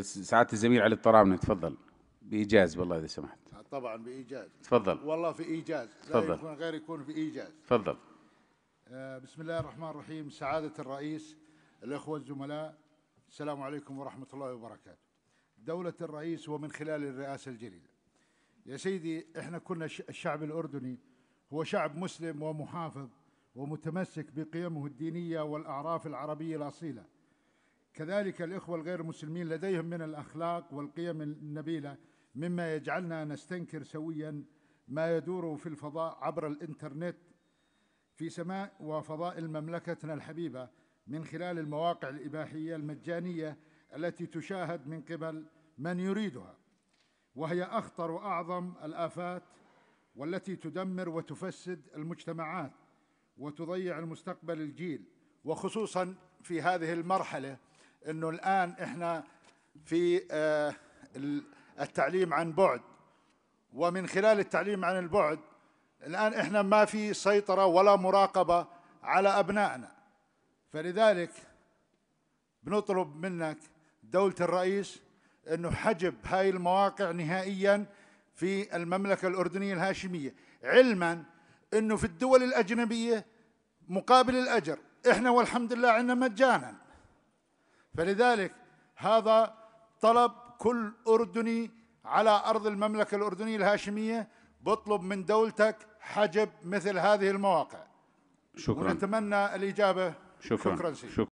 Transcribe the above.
سعاده الزميل علي الطرامنه تفضل بايجاز والله اذا سمحت طبعا بايجاز تفضل والله في ايجاز تفضل يكون غير يكون في ايجاز تفضل آه، بسم الله الرحمن الرحيم سعاده الرئيس الاخوه الزملاء السلام عليكم ورحمه الله وبركاته دوله الرئيس ومن خلال الرئاسه الجديده يا سيدي احنا كنا الشعب الاردني هو شعب مسلم ومحافظ ومتمسك بقيمه الدينيه والاعراف العربيه الاصيله كذلك الإخوة الغير مسلمين لديهم من الأخلاق والقيم النبيلة مما يجعلنا نستنكر سويا ما يدور في الفضاء عبر الإنترنت في سماء وفضاء مملكتنا الحبيبة من خلال المواقع الإباحية المجانية التي تشاهد من قبل من يريدها وهي أخطر وأعظم الآفات والتي تدمر وتفسد المجتمعات وتضيع المستقبل الجيل وخصوصا في هذه المرحله انه الان احنا في آه، التعليم عن بعد ومن خلال التعليم عن البعد الان احنا ما في سيطره ولا مراقبه على ابنائنا فلذلك بنطلب منك دوله الرئيس انه حجب هاي المواقع نهائيا في المملكه الاردنيه الهاشميه علما انه في الدول الاجنبيه مقابل الاجر احنا والحمد لله عندنا مجانا فلذلك هذا طلب كل أردني على أرض المملكة الأردنية الهاشمية بطلب من دولتك حجب مثل هذه المواقع شكرا ونتمنى الإجابة شكرا شكرا, شكرا.